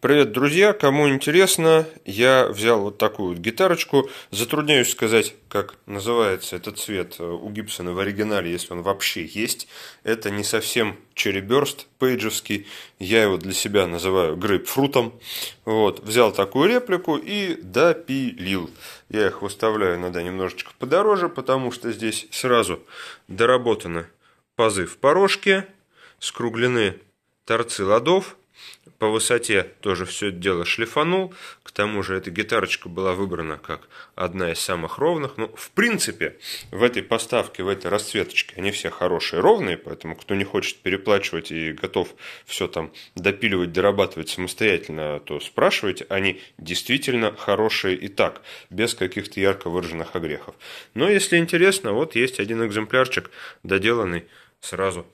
Привет, друзья! Кому интересно, я взял вот такую вот гитарочку. Затрудняюсь сказать, как называется этот цвет э, у Гибсона в оригинале, если он вообще есть. Это не совсем череберст пейджевский. Я его для себя называю грейпфрутом. Вот. Взял такую реплику и допилил. Я их выставляю иногда немножечко подороже, потому что здесь сразу доработаны пазы в порожке, скруглены торцы ладов – по высоте тоже все дело шлифанул. К тому же эта гитарочка была выбрана как одна из самых ровных. Но ну, в принципе в этой поставке, в этой расцветочке они все хорошие, ровные. Поэтому кто не хочет переплачивать и готов все там допиливать, дорабатывать самостоятельно, то спрашивайте. Они действительно хорошие и так, без каких-то ярко выраженных огрехов. Но если интересно, вот есть один экземплярчик доделанный сразу